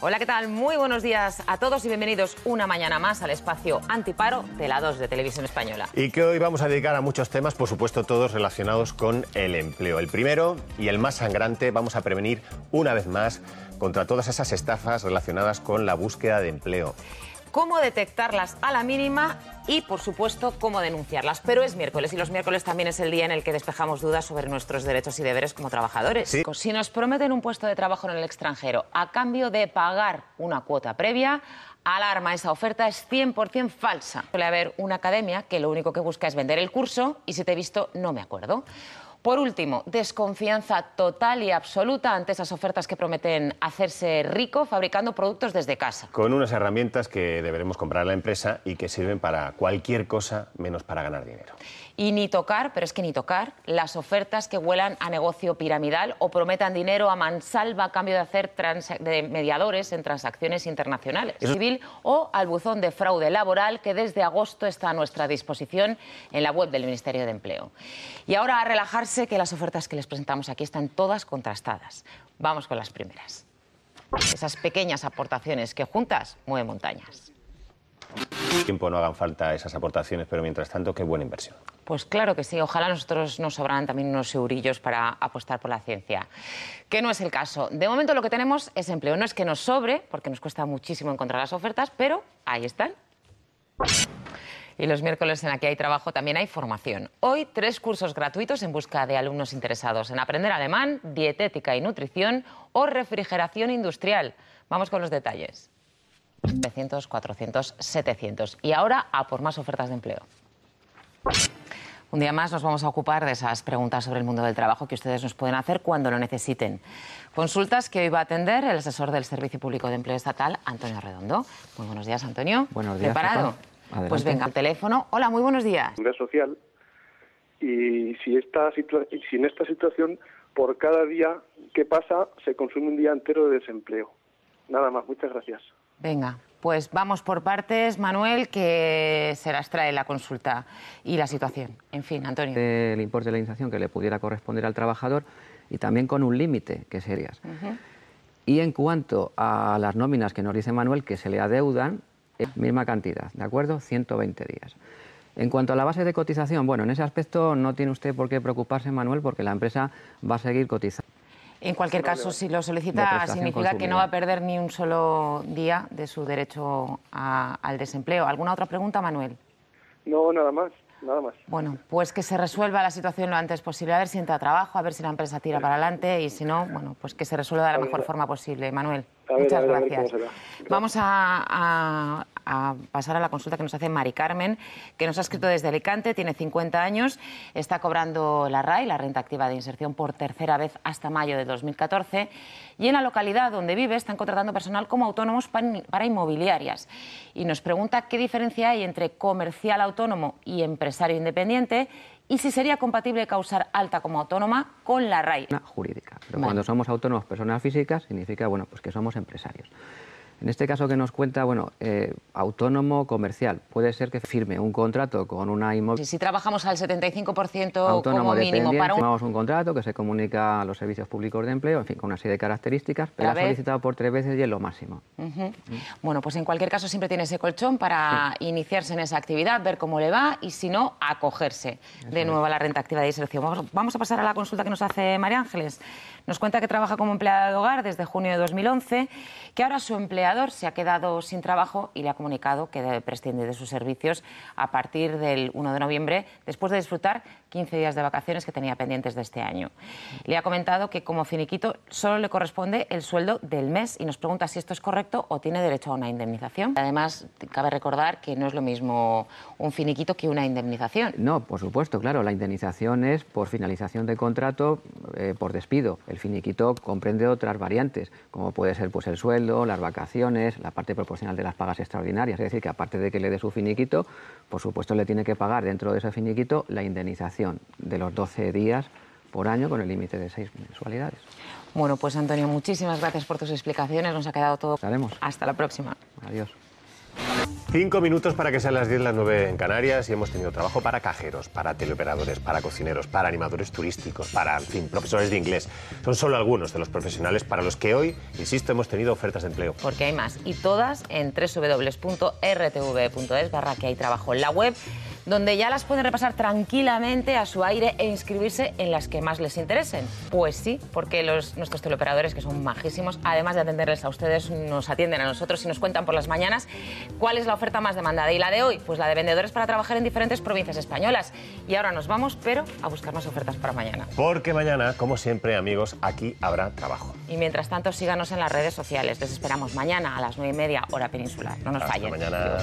Hola, ¿qué tal? Muy buenos días a todos y bienvenidos una mañana más al espacio Antiparo de la 2 de Televisión Española. Y que hoy vamos a dedicar a muchos temas, por supuesto todos relacionados con el empleo. El primero y el más sangrante, vamos a prevenir una vez más contra todas esas estafas relacionadas con la búsqueda de empleo cómo detectarlas a la mínima y, por supuesto, cómo denunciarlas. Pero es miércoles y los miércoles también es el día en el que despejamos dudas sobre nuestros derechos y deberes como trabajadores. Si nos prometen un puesto de trabajo en el extranjero a cambio de pagar una cuota previa, alarma, esa oferta es 100% falsa. Suele haber una academia que lo único que busca es vender el curso y si te he visto no me acuerdo. Por último, desconfianza total y absoluta ante esas ofertas que prometen hacerse rico fabricando productos desde casa. Con unas herramientas que deberemos comprar a la empresa y que sirven para cualquier cosa menos para ganar dinero. Y ni tocar, pero es que ni tocar, las ofertas que vuelan a negocio piramidal o prometan dinero a mansalva a cambio de hacer de mediadores en transacciones internacionales. Civil o al buzón de fraude laboral que desde agosto está a nuestra disposición en la web del Ministerio de Empleo. Y ahora a relajarse que las ofertas que les presentamos aquí están todas contrastadas. Vamos con las primeras. Esas pequeñas aportaciones que juntas mueven montañas. Tiempo no hagan falta esas aportaciones, pero mientras tanto, qué buena inversión. Pues claro que sí, ojalá nosotros nos sobraran también unos eurillos para apostar por la ciencia, que no es el caso. De momento lo que tenemos es empleo, no es que nos sobre, porque nos cuesta muchísimo encontrar las ofertas, pero ahí están y los miércoles en Aquí hay trabajo también hay formación. Hoy tres cursos gratuitos en busca de alumnos interesados en aprender alemán, dietética y nutrición o refrigeración industrial. Vamos con los detalles. 300, 400, 700. Y ahora a por más ofertas de empleo. Un día más nos vamos a ocupar de esas preguntas sobre el mundo del trabajo que ustedes nos pueden hacer cuando lo necesiten. Consultas que hoy va a atender el asesor del Servicio Público de Empleo Estatal, Antonio Redondo. Muy buenos días, Antonio. Buenos días. ¿Preparado? Pues venga, al teléfono. Hola, muy buenos días. Social. Y si, esta y si en esta situación, por cada día que pasa, se consume un día entero de desempleo. Nada más, muchas gracias. Venga, pues vamos por partes, Manuel, que se las trae la consulta y la situación. En fin, Antonio. El importe de la iniciación que le pudiera corresponder al trabajador y también con un límite, que sería. Y en cuanto a las nóminas que nos dice Manuel que se le adeudan, misma cantidad, ¿de acuerdo? 120 días. En cuanto a la base de cotización, bueno, en ese aspecto no tiene usted por qué preocuparse, Manuel, porque la empresa va a seguir cotizando. En cualquier caso, si lo solicita, significa que no va a perder ni un solo día de su derecho al desempleo. ¿Alguna otra pregunta, Manuel? No, nada más. Nada más. Bueno, pues que se resuelva la situación lo antes posible, a ver si entra a trabajo, a ver si la empresa tira para adelante y si no, bueno, pues que se resuelva de la mejor forma posible. Manuel. Muchas gracias. Vamos a, a, a pasar a la consulta que nos hace Mari Carmen, que nos ha escrito desde Alicante, tiene 50 años, está cobrando la RAI, la renta activa de inserción, por tercera vez hasta mayo de 2014, y en la localidad donde vive están contratando personal como autónomos para inmobiliarias. Y nos pregunta qué diferencia hay entre comercial autónomo y empresario independiente y si sería compatible causar alta como autónoma con la RAI. Jurídica, pero cuando somos autónomos personas físicas significa bueno, pues que somos empresarios. En este caso que nos cuenta, bueno, eh, autónomo comercial, puede ser que firme un contrato con una inmobiliaria. Si, trabajamos al 75% como mínimo para un... Firmamos un contrato que se comunica a los servicios públicos de empleo, en fin, con una serie de características, pero ha solicitado por tres veces y es lo máximo. Bueno, pues en cualquier caso siempre tiene ese colchón para iniciarse en esa actividad, ver cómo le va y si no, acogerse de nuevo a la renta activa de inserción. Vamos, a pasar a la consulta que nos hace María Ángeles. Nos cuenta que trabaja como empleada de hogar desde junio de 2011, que ahora su empleado se ha quedado sin trabajo y le ha comunicado que debe de sus servicios a partir del 1 de noviembre, después de disfrutar 15 días de vacaciones que tenía pendientes de este año. Le ha comentado que como finiquito solo le corresponde el sueldo del mes y nos pregunta si esto es correcto o tiene derecho a una indemnización. Además, cabe recordar que no es lo mismo un finiquito que una indemnización. No, por supuesto, claro, la indemnización es por finalización de contrato, eh, por despido. El finiquito comprende otras variantes, como puede ser pues, el sueldo, las vacaciones es la parte proporcional de las pagas extraordinarias, es decir, que aparte de que le dé su finiquito, por supuesto le tiene que pagar dentro de ese finiquito la indemnización de los 12 días por año con el límite de seis mensualidades. Bueno, pues Antonio, muchísimas gracias por tus explicaciones, nos ha quedado todo. Hasta la próxima. Adiós. Cinco minutos para que sean las 10, las nueve en Canarias y hemos tenido trabajo para cajeros, para teleoperadores, para cocineros, para animadores turísticos, para, fin, profesores de inglés. Son solo algunos de los profesionales para los que hoy, insisto, hemos tenido ofertas de empleo. Porque hay más y todas en www.rtv.es barra que hay trabajo en la web donde ya las pueden repasar tranquilamente a su aire e inscribirse en las que más les interesen. Pues sí, porque nuestros teleoperadores, que son majísimos, además de atenderles a ustedes, nos atienden a nosotros y nos cuentan por las mañanas cuál es la oferta más demandada. Y la de hoy, pues la de vendedores para trabajar en diferentes provincias españolas. Y ahora nos vamos, pero a buscar más ofertas para mañana. Porque mañana, como siempre, amigos, aquí habrá trabajo. Y mientras tanto, síganos en las redes sociales. Les esperamos mañana a las nueve y media, hora peninsular. No nos Hasta Mañana.